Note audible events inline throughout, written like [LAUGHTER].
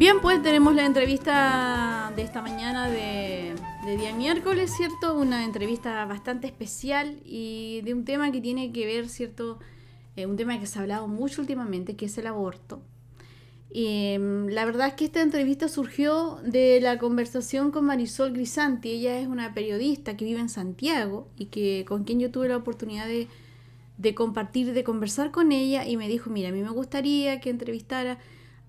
Bien, pues tenemos la entrevista de esta mañana de, día miércoles, ¿cierto? Una entrevista bastante especial y de un tema que tiene que ver, ¿cierto? Eh, un tema que se ha hablado mucho últimamente, que es el aborto. Em, la verdad es que esta entrevista surgió de la conversación con Marisol Grisanti. Ella es una periodista que vive en Santiago y que con quien yo tuve la oportunidad de, de compartir, de conversar con ella y me dijo, mira, a mí me gustaría que entrevistara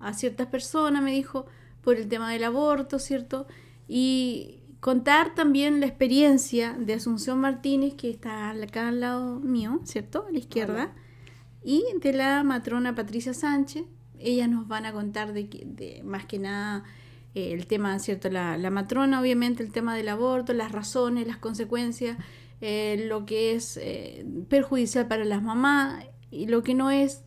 a ciertas personas, me dijo, por el tema del aborto, ¿cierto? Y contar también la experiencia de Asunción Martínez, que está acá al lado mío, ¿cierto? A la izquierda, y de la matrona Patricia Sánchez. Ellas nos van a contar de, más que nada eh, el tema, ¿cierto? La, matrona, obviamente, el tema del aborto, las razones, las consecuencias, eh, lo que es eh, perjudicial para las mamás y lo que no es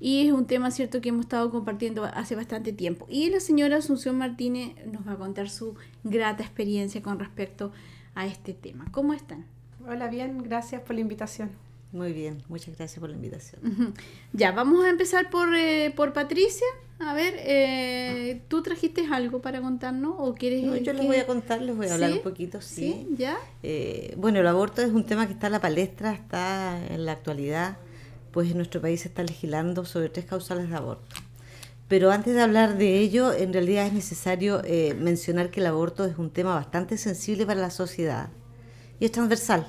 y es un tema cierto que hemos estado compartiendo hace bastante tiempo. Y la señora Asunción Martínez nos va a contar su grata experiencia con respecto a este tema. ¿Cómo están? Hola, bien, gracias por la invitación. Muy bien, muchas gracias por la invitación. Ya, vamos a empezar por, eh, por Patricia. A ver, eh, ¿tú trajiste algo para contarnos o quieres...? yo les voy a contar, les voy a hablar un poquito, sí. ¿Sí? ¿Ya? Eh, bueno, el aborto es un tema que está en la palestra, está en la actualidad pues en nuestro país se está legislando sobre tres causales de aborto. Pero antes de hablar de ello, en realidad es necesario eh, mencionar que el aborto es un tema bastante sensible para la sociedad y es transversal.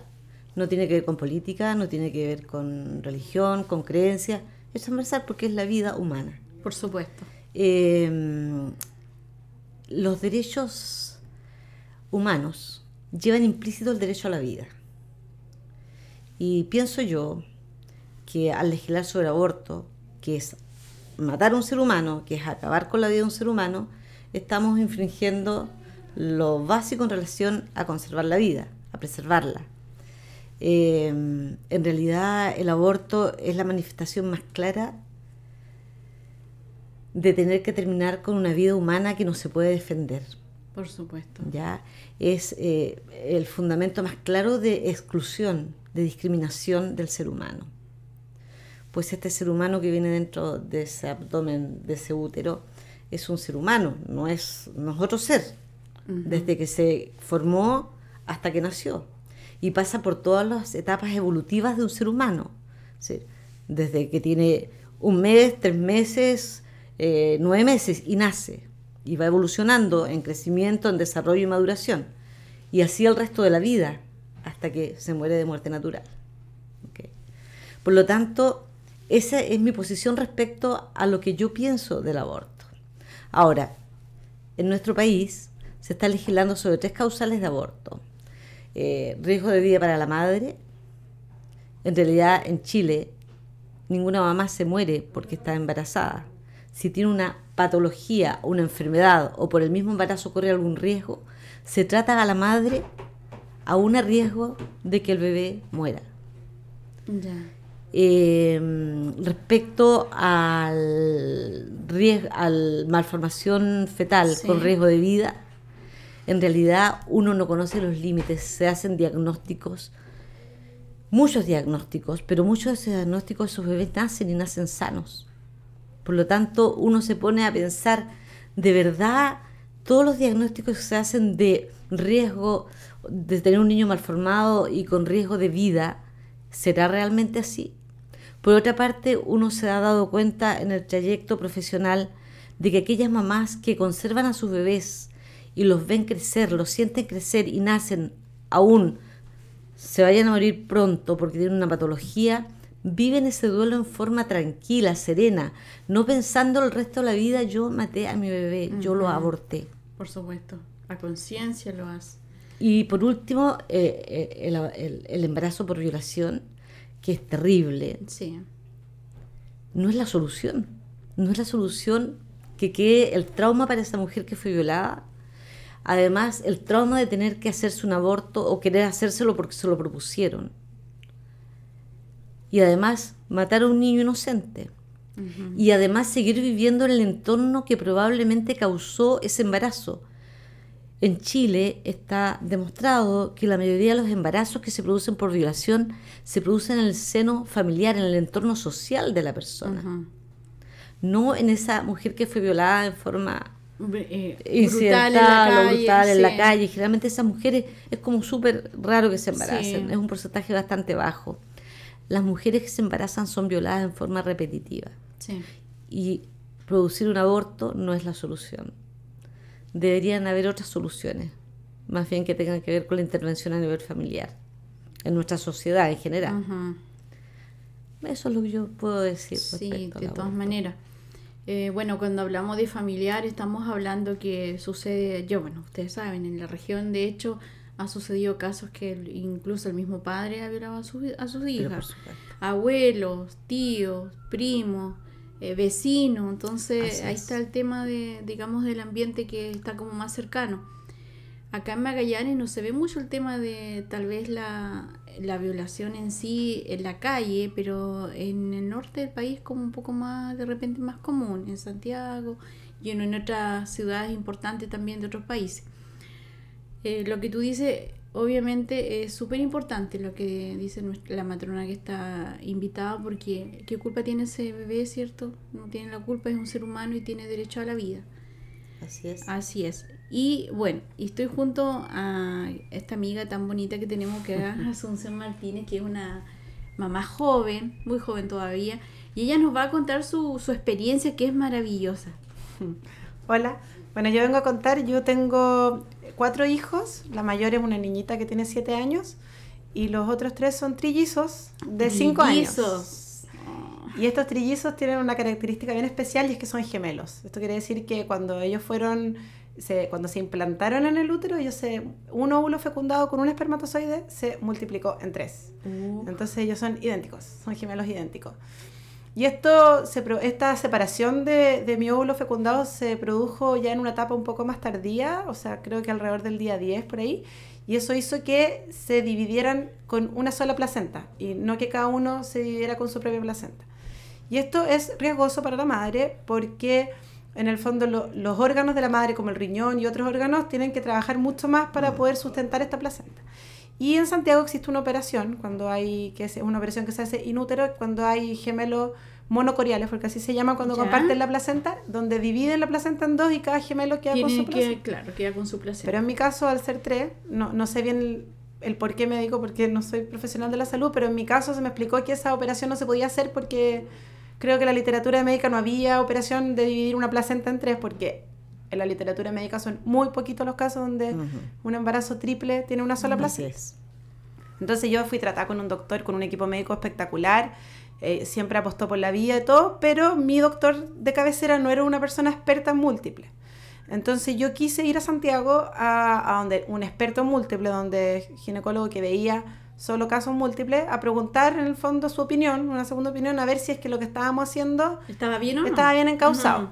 No tiene que ver con política, no tiene que ver con religión, con creencia Es transversal porque es la vida humana. Por supuesto. Em, los derechos humanos llevan implícito el derecho a la vida. Y pienso yo que al legislar sobre aborto, que es matar a un ser humano, que es acabar con la vida de un ser humano, estamos infringiendo lo básico en relación a conservar la vida, a preservarla. Eh, en realidad el aborto es la manifestación más clara de tener que terminar con una vida humana que no se puede defender. Por supuesto. Ya es eh, el fundamento más claro de exclusión, de discriminación del ser humano pues este ser humano que viene dentro de ese abdomen, de ese útero, es un ser humano, no es, otro ser, desde que se formó hasta que nació. Y pasa por todas las etapas evolutivas de un ser humano, desde que tiene un mes, tres meses, eh, nueve meses y nace. Y va evolucionando en crecimiento, en desarrollo y maduración. Y así el resto de la vida, hasta que se muere de muerte natural. Por lo tanto, esa es mi posición respecto a lo que yo pienso del aborto. Ahora, en nuestro país se está legislando sobre tres causales de aborto. Eh, riesgo de vida para la madre. En realidad, en Chile, ninguna mamá se muere porque está embarazada. Si tiene una patología, una enfermedad o por el mismo embarazo corre algún riesgo, se trata a la madre a un riesgo de que el bebé muera. Ya. Em, respecto al riesgo, malformación fetal con riesgo de vida, en realidad uno no conoce los límites, se hacen diagnósticos, muchos diagnósticos, pero muchos de esos diagnósticos sus bebés nacen y nacen sanos. Por lo tanto, uno se pone a pensar, de verdad, todos los diagnósticos que se hacen de riesgo de tener un niño malformado y con riesgo de vida, ¿será realmente así? Por otra parte, uno se ha dado cuenta en el trayecto profesional de que aquellas mamás que conservan a sus bebés y los ven crecer, los sienten crecer y nacen aún, se vayan a morir pronto porque tienen una patología, viven ese duelo en forma tranquila, serena, no pensando el resto de la vida, yo maté a mi bebé, yo lo aborté. Por supuesto, a conciencia lo hace. Y por último, eh, eh, el, embarazo por violación, que es terrible. Sí. No es la solución. No es la solución que quede el trauma para esa mujer que fue violada. Además, el trauma de tener que hacerse un aborto o querer hacérselo porque se lo propusieron. Y además, matar a un niño inocente. Y además seguir viviendo en el entorno que probablemente causó ese embarazo en Chile está demostrado que la mayoría de los embarazos que se producen por violación se producen en el seno familiar, en el entorno social de la persona. No en esa mujer que fue violada en forma eh, brutal en la calle, Generalmente esas mujeres es como súper raro que se embaracen, es un porcentaje bastante bajo. Las mujeres que se embarazan son violadas en forma repetitiva. Y producir un aborto no es la solución deberían haber otras soluciones, más bien que tengan que ver con la intervención a nivel familiar, en nuestra sociedad en general. Eso es lo que yo puedo decir. Sí, de todas maneras. Eh, bueno, cuando hablamos de familiar estamos hablando que sucede, yo bueno, ustedes saben, en la región de hecho ha sucedido casos que incluso el mismo padre ha violado a, a sus hijas, abuelos, tíos, primos, eh, vecino, entonces ahí está el tema de, digamos, del ambiente que está como más cercano. Acá en Magallanes no se ve mucho el tema de tal vez la, violación en sí en la calle, pero en el norte del país como un poco más, de repente más común, en Santiago y en otras ciudades importantes también de otros países. Eh, lo que tú dices obviamente es súper importante lo que dice la matrona que está invitada, porque ¿qué culpa tiene ese bebé, cierto? No tiene la culpa, es un ser humano y tiene derecho a la vida. Así es. Así es. Y bueno, estoy junto a esta amiga tan bonita que tenemos que es [LAUGHS] Asunción Martínez, que es una mamá joven, muy joven todavía, y ella nos va a contar su, su experiencia que es maravillosa. [LAUGHS] Hola, bueno, yo vengo a contar, yo tengo cuatro hijos, la mayor es una niñita que tiene siete años y los otros tres son trillizos de cinco años. Y estos trillizos tienen una característica bien especial y es que son gemelos. Esto quiere decir que cuando ellos fueron, cuando se implantaron en el útero, ellos se, un óvulo fecundado con un espermatozoide se multiplicó en tres. Uh. Entonces ellos son idénticos, son gemelos idénticos. Y esto, esta separación de, de, mi óvulo fecundado se produjo ya en una etapa un poco más tardía, o sea, creo que alrededor del día 10 por ahí, y eso hizo que se dividieran con una sola placenta, y no que cada uno se dividiera con su propia placenta. Y esto es riesgoso para la madre porque en el fondo los órganos de la madre, como el riñón y otros órganos, tienen que trabajar mucho más para mm. poder sustentar esta placenta. Y en Santiago existe una operación, cuando hay, que es una operación que se hace inútero, cuando hay gemelos monocoriales, porque así se llama cuando comparten la placenta, donde dividen la placenta en dos y cada gemelo queda con su placenta. Que, claro, con su placenta. Pero en mi caso, al ser tres, no, no sé bien el, por qué médico, porque no soy profesional de la salud, pero en mi caso se me explicó que esa operación no se podía hacer porque creo que la literatura médica no había operación de dividir una placenta en tres, porque en la literatura médica son muy poquitos los casos donde un embarazo triple tiene una sola placenta. Entonces yo fui tratada con un doctor, con un equipo médico espectacular, eh, siempre apostó por la vida y todo, pero mi doctor de cabecera no era una persona experta en múltiples. Entonces yo quise ir a Santiago a, donde un experto en múltiple, donde ginecólogo que veía solo casos múltiples, a preguntar en el fondo su opinión, una segunda opinión, a ver si es que lo que estábamos haciendo estaba bien o estaba bien encausado.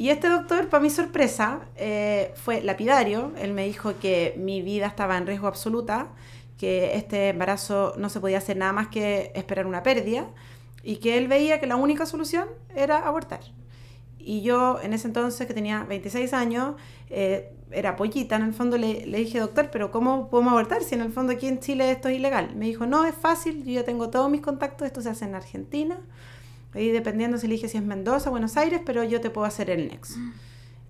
Y este doctor, para mi sorpresa, eh, fue lapidario. Él me dijo que mi vida estaba en riesgo absoluta, que este embarazo no se podía hacer nada más que esperar una pérdida y que él veía que la única solución era abortar. Y yo en ese entonces, que tenía 26 años, eh, era pollita, en el fondo le, le, dije, doctor, pero ¿cómo podemos abortar si en el fondo aquí en Chile esto es ilegal? Me dijo, no, es fácil, yo tengo todos mis contactos, esto se hace en Argentina dependiendo si elige si es Mendoza, o Buenos Aires, pero yo te puedo hacer el next mm.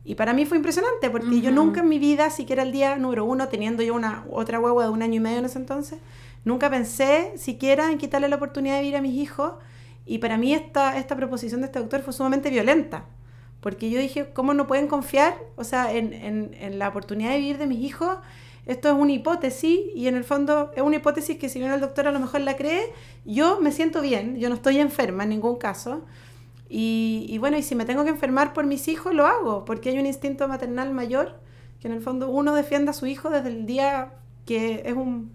Y para mí fue impresionante porque yo nunca en mi vida, siquiera el día número uno, teniendo yo una otra huevo de un año y medio en ese entonces, nunca pensé siquiera en quitarle la oportunidad de vivir a mis hijos. Y para mí esta, esta proposición de este doctor fue sumamente violenta. Porque yo dije, ¿cómo no pueden confiar? O sea, en, en la oportunidad de vivir de mis hijos esto es una hipótesis y en el fondo es una hipótesis que si bien el doctor a lo mejor la cree, yo me siento bien, yo no estoy enferma en ningún caso. Y, bueno, y si me tengo que enfermar por mis hijos, lo hago, porque hay un instinto maternal mayor que en el fondo uno defienda a su hijo desde el día que es un,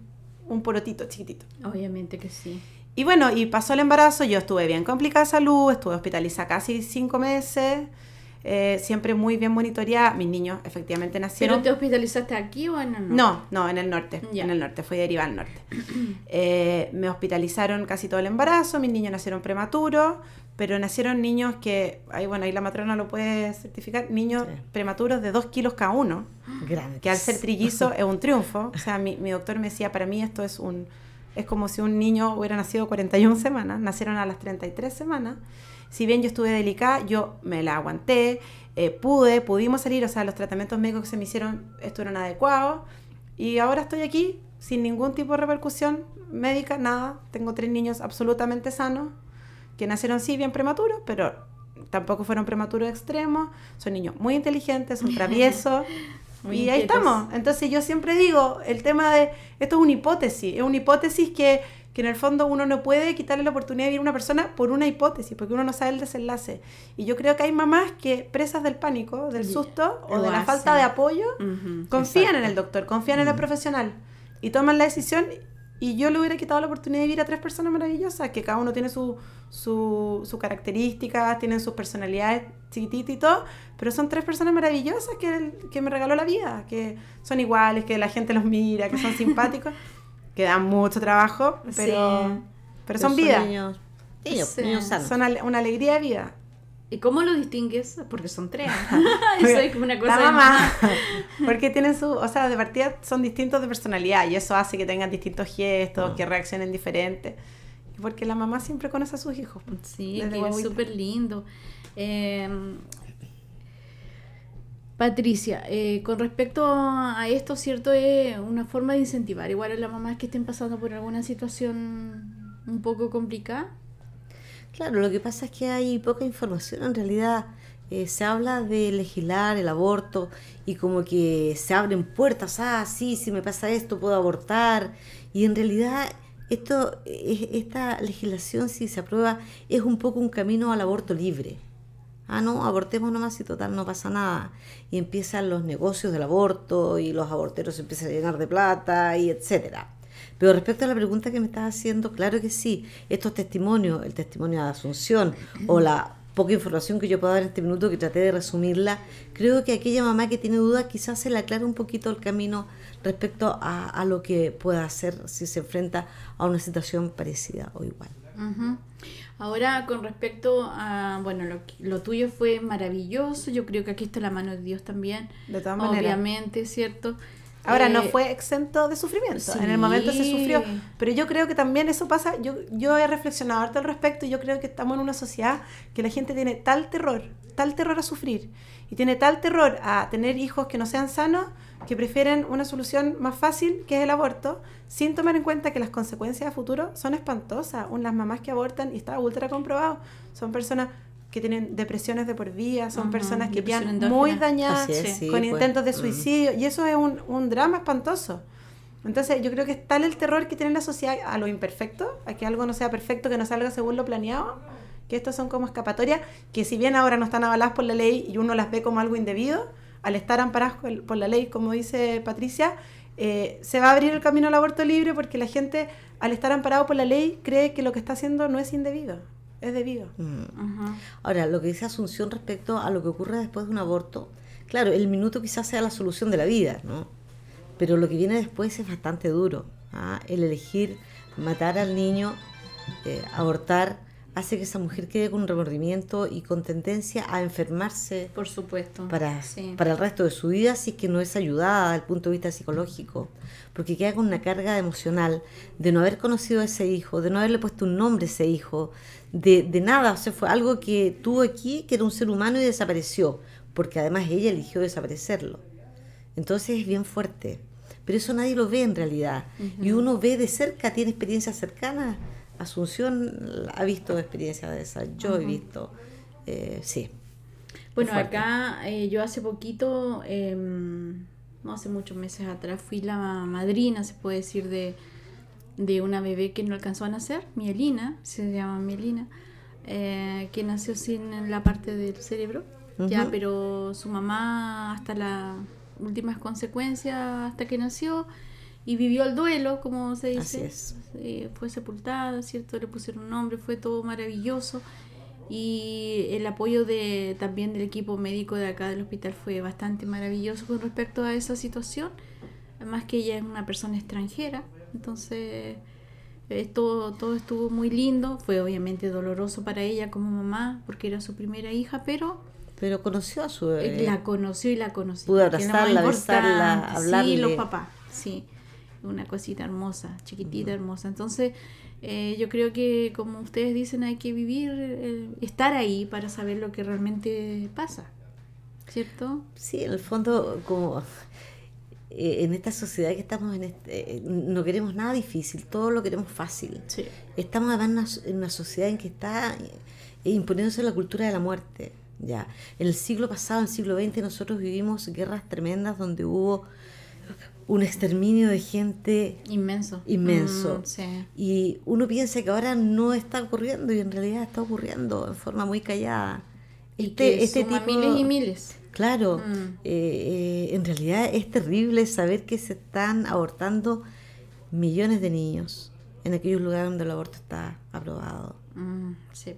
un porotito chiquitito. Obviamente que sí. Y bueno, y pasó el embarazo, yo estuve bien complicada de salud, estuve hospitalizada casi cinco meses. Eh, siempre muy bien monitoreada. Mis niños efectivamente nacieron. ¿Pero te hospitalizaste aquí o en el norte? No, no, en el norte. En el norte, fui derivada al norte. [CLEARS THROAT] Eh, me hospitalizaron casi todo el embarazo, mis niños nacieron prematuros, pero nacieron niños que, ahí, bueno, ahí la matrona lo puede certificar, niños prematuros de 2 kilos cada uno. Que al ser trillizo [LAUGHS] es un triunfo. O sea, mi doctor me decía, para mí esto es un es como si un niño hubiera nacido 41 semanas, nacieron a las 33 semanas. Si bien yo estuve delicada, yo me la aguanté, eh, pude, pudimos salir, o sea, los tratamientos médicos que se me hicieron estuvieron adecuados y ahora estoy aquí sin ningún tipo de repercusión médica, nada. Tengo tres niños absolutamente sanos que nacieron sí bien prematuros, pero tampoco fueron prematuros extremos. Son niños muy inteligentes, son [LAUGHS] traviesos y ahí estamos. Entonces yo siempre digo, el tema de, esto es una hipótesis, es una hipótesis que, que en el fondo uno no puede quitarle la oportunidad de vivir a una persona por una hipótesis, porque uno no sabe el desenlace. Y yo creo que hay mamás que, presas del pánico, del susto o de la falta de apoyo, confían en el doctor, confían en el profesional y toman la decisión y yo le hubiera quitado la oportunidad de vivir a tres personas maravillosas, que cada uno tiene sus su, características, tienen sus personalidades chiquititas y todo, pero son tres personas maravillosas que, me regaló la vida, que son iguales, que la gente los mira, que son simpáticos, [LAUGHS] que dan mucho trabajo, pero, pero son vida. Son una alegría de vida. ¿Y cómo lo distingues? Porque son tres. [LAUGHS] [LAUGHS] eso es como una cosa. La mamá. [LAUGHS] Porque tienen su. O sea, de partida son distintos de personalidad y eso hace que tengan distintos gestos, ah. que reaccionen diferente. Porque la mamá siempre conoce a sus hijos. Pues, sí, es súper lindo. Em, Patricia, eh, con respecto a esto, ¿cierto? Es una forma de incentivar igual a las mamás que estén pasando por alguna situación un poco complicada Claro, lo que pasa es que hay poca información en realidad. Eh, se habla de legislar el aborto y como que se abren puertas, ah, sí, si me pasa esto puedo abortar. Y en realidad esto, esta legislación, si se aprueba, es un poco un camino al aborto libre. Ah, no, abortemos nomás y total no pasa nada. Y empiezan los negocios del aborto y los aborteros empiezan a llenar de plata y etcétera. Pero respecto a la pregunta que me estás haciendo, claro que sí, estos testimonios, el testimonio de Asunción o la poca información que yo puedo dar en este minuto que traté de resumirla, creo que aquella mamá que tiene dudas quizás se le aclare un poquito el camino respecto a, lo que pueda hacer si se enfrenta a una situación parecida o igual. Ahora con respecto a, bueno, lo, tuyo fue maravilloso, yo creo que aquí está la mano de Dios también, obviamente, ¿cierto? Ahora, no eh, fue exento de sufrimiento, en el momento se sufrió, pero yo creo que también eso pasa, yo, yo he reflexionado harto al respecto y yo creo que estamos en una sociedad que la gente tiene tal terror, tal terror a sufrir y tiene tal terror a tener hijos que no sean sanos que prefieren una solución más fácil que es el aborto, sin tomar en cuenta que las consecuencias a futuro son espantosas. Las mamás que abortan, y está ultra comprobado, son personas que tienen depresiones de por vida, son personas que quedan muy dañadas con pues. intentos de mm. suicidio, y eso es un, drama espantoso. Entonces yo creo que es tal el terror que tiene la sociedad a lo imperfecto, a que algo no sea perfecto, que no salga según lo planeado, que estas son como escapatorias, que si bien ahora no están avaladas por la ley y uno las ve como algo indebido, al estar amparadas por la ley, como dice Patricia, eh, se va a abrir el camino al aborto libre porque la gente, al estar amparado por la ley, cree que lo que está haciendo no es indebido es mm. Ahora, lo que dice Asunción respecto a lo que ocurre después de un aborto, claro, el minuto quizás sea la solución de la vida, ¿no? Pero lo que viene después es bastante duro. ¿ah? El elegir matar al niño, eh, abortar, hace que esa mujer quede con un remordimiento y con tendencia a enfermarse. Por supuesto. Para, para el resto de su vida, si es que no es ayudada desde el punto de vista psicológico. Porque queda con una carga emocional de no haber conocido a ese hijo, de no haberle puesto un nombre a ese hijo, de, nada. O sea, fue algo que tuvo aquí, que era un ser humano y desapareció. Porque además ella eligió desaparecerlo. Entonces es bien fuerte. Pero eso nadie lo ve en realidad. Y uno ve de cerca, tiene experiencias cercanas Asunción ha visto experiencias de esas, yo he visto, eh, sí. Bueno, acá eh, yo hace poquito, em, no hace muchos meses atrás, fui la madrina, se puede decir, de, una bebé que no alcanzó a nacer, Mielina, se llama Mielina, eh, que nació sin la parte del cerebro, ya, pero su mamá hasta las últimas consecuencias, hasta que nació, y vivió el duelo, como se dice. Eh, fue sepultada, ¿cierto? Le pusieron un nombre, fue todo maravilloso. Y el apoyo de, también del equipo médico de acá del hospital fue bastante maravilloso con respecto a esa situación. Además que ella es una persona extranjera, entonces eh, todo, todo estuvo muy lindo. Fue obviamente doloroso para ella como mamá, porque era su primera hija, pero pero conoció a su eh, bebé. La conoció y la conoció. Pudo abrazarla, besarla, hablarle. Sí, los papás, sí una cosita hermosa, chiquitita, hermosa. Entonces, eh, yo creo que, como ustedes dicen, hay que vivir, estar ahí para saber lo que realmente pasa, ¿cierto? Sí, en el fondo, como eh, en esta sociedad que estamos en, este, eh, no queremos nada difícil, todo lo queremos fácil. Sí. Estamos además en una sociedad en que está imponiéndose la cultura de la muerte. Ya. En el siglo pasado, en el siglo XX, nosotros vivimos guerras tremendas donde hubo un exterminio de gente inmenso. Inmenso. Mm, y uno piensa que ahora no está ocurriendo y en realidad está ocurriendo en forma muy callada. este, este miles y miles. Claro, mm. eh, eh, en realidad es terrible saber que se están abortando millones de niños en aquellos lugares donde el aborto está aprobado. Mm, sí, eh,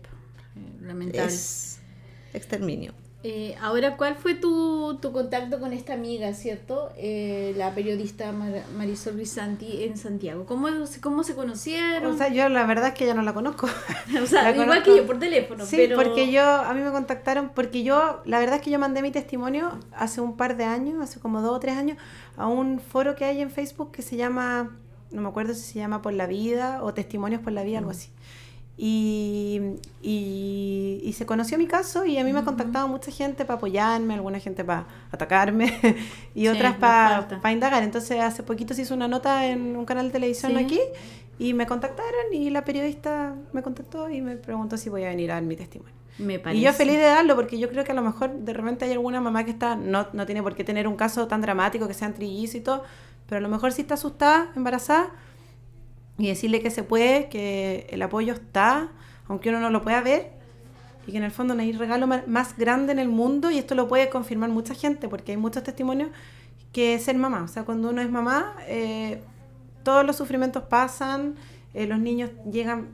lamentable. Es exterminio. Eh, ahora, ¿cuál fue tu, tu, contacto con esta amiga, cierto? Eh, la periodista Marisol Grisanti en Santiago. ¿Cómo, ¿Cómo se conocieron? O sea, yo la verdad es que ya no la conozco. [LAUGHS] o sea, igual que yo por teléfono. Sí, porque yo, a mí me contactaron, porque yo, la verdad es que yo mandé mi testimonio hace un par de años, hace como dos o tres años, a un foro que hay en Facebook que se llama, no me acuerdo si se llama Por la Vida o Testimonios por la Vida, algo mm. así. Y, se conoció mi caso y a mí me ha contactado mucha gente para apoyarme, alguna gente para atacarme [LAUGHS] y otras para indagar. Entonces hace poquito se hizo una nota en un canal de televisión aquí y me contactaron y la periodista me contactó y me preguntó si voy a venir a dar mi testimonio. Me parece. Y yo feliz de darlo porque yo creo que a lo mejor de repente hay alguna mamá que está no, no tiene por qué tener un caso tan dramático que sea trillizo y todo, pero a lo mejor si está asustada, embarazada y decirle que se puede, que el apoyo está, aunque uno no lo pueda ver, y que en el fondo no hay regalo más grande en el mundo, y esto lo puede confirmar mucha gente, porque hay muchos testimonios que es ser mamá, o sea, cuando uno es mamá, eh, todos los sufrimientos pasan, eh, los niños llegan,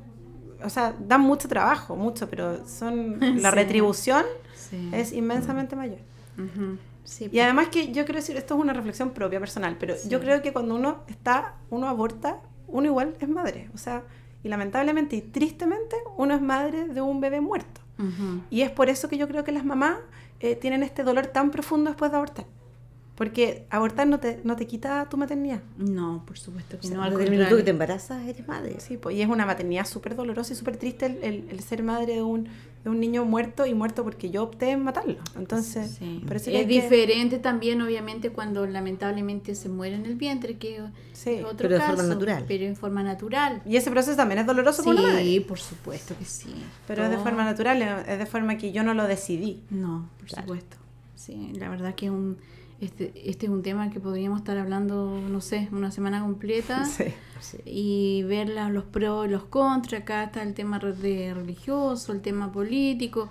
o sea, dan mucho trabajo, mucho, pero son [LAUGHS] la retribución es inmensamente mayor. sí, y pues. además que yo quiero decir, esto es una reflexión propia, personal, pero yo creo que cuando uno está, uno aborta, uno igual es madre. O sea, y lamentablemente y tristemente uno es madre de un bebé muerto. Y es por eso que yo creo que las mamás eh, tienen este dolor tan profundo después de abortar. Porque abortar no te, no te quita tu maternidad. No, por supuesto que no. Al minuto que te embarazas, eres madre. Sí, pues, es una maternidad súper dolorosa y súper triste el, ser madre de un, de un niño muerto y muerto porque yo opté en matarlo. Entonces, es diferente también, obviamente, cuando lamentablemente se muere en el vientre, que sí, otro pero forma natural. Pero en forma natural. Y ese proceso también es doloroso sí, Sí, por supuesto que sí. Pero es de forma natural, es de forma que yo no lo decidí. No, por supuesto. Sí, la verdad que es un este, este, es un tema que podríamos estar hablando, no sé, una semana completa [LAUGHS] y ver los pros y los contras. Acá está el tema religioso, el tema político.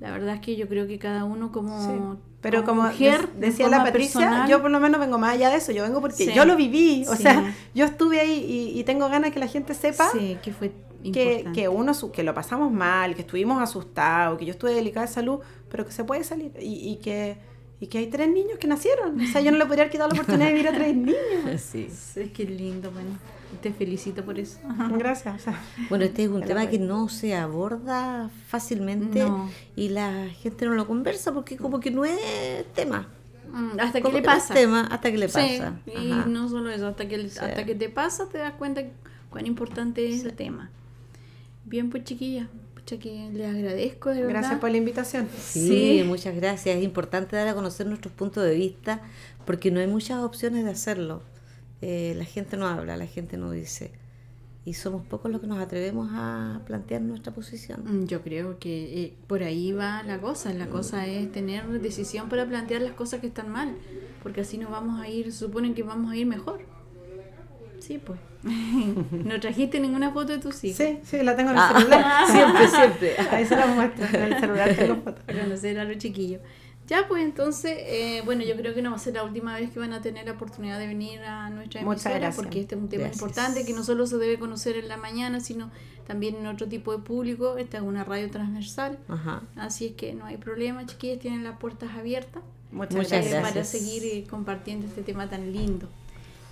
La verdad es que yo creo que cada uno como... Pero como mujer, decía la Patricia, yo por lo menos vengo más allá de eso, yo vengo porque yo lo viví, o sea, yo estuve ahí y, tengo ganas que la gente sepa que, fue que, uno que lo pasamos mal, que estuvimos asustados, que yo estuve delicada de salud, pero que se puede salir y, y que y que hay tres niños que nacieron. O sea, yo no le podría haber quitado la oportunidad de vivir a tres niños. [LAUGHS] Sí, que es lindo, bueno. Te felicito por eso. Gracias. bueno, este es un tema que no se aborda fácilmente y la gente no lo conversa porque como que no es tema. Mm, hasta que le pasa. hasta que le pasa. Y no solo eso, hasta que, hasta que te pasa te das cuenta cuán importante es el tema. Bien, pues chiquilla, que les agradezco. De gracias por la invitación. Sí, muchas gracias. Es importante dar a conocer nuestros puntos de vista porque no hay muchas opciones de hacerlo. Eh, la gente no habla, la gente no dice. Y somos pocos los que nos atrevemos a plantear nuestra posición. Mm, yo creo que eh, por ahí va la cosa. La cosa es tener decisión para plantear las cosas que están mal, porque así nos vamos a ir, suponen que vamos a ir mejor. Sí, pues. [LAUGHS] ¿No trajiste ninguna foto de tus hijos? Sí, sí, la tengo en el ah. celular. [LAUGHS] Siempre, siempre. Ahí se la muestro, en el celular tengo fotos. conocer a los chiquillos. Ya, pues entonces, eh, bueno, yo creo que no va a ser la última vez que van a tener la oportunidad de venir a nuestra emisora, porque este es un tema importante que no solo se debe conocer en la mañana, sino también en otro tipo de público. Esta es una radio transversal, Ajá. así es que no hay problema, chiquillos, tienen las puertas abiertas. Muchas eh, gracias. Para seguir eh, compartiendo este tema tan lindo.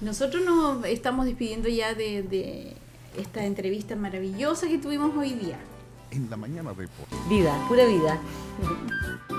Nosotros nos estamos despidiendo ya de, esta entrevista maravillosa que tuvimos hoy día. En la mañana de Vida, pura vida.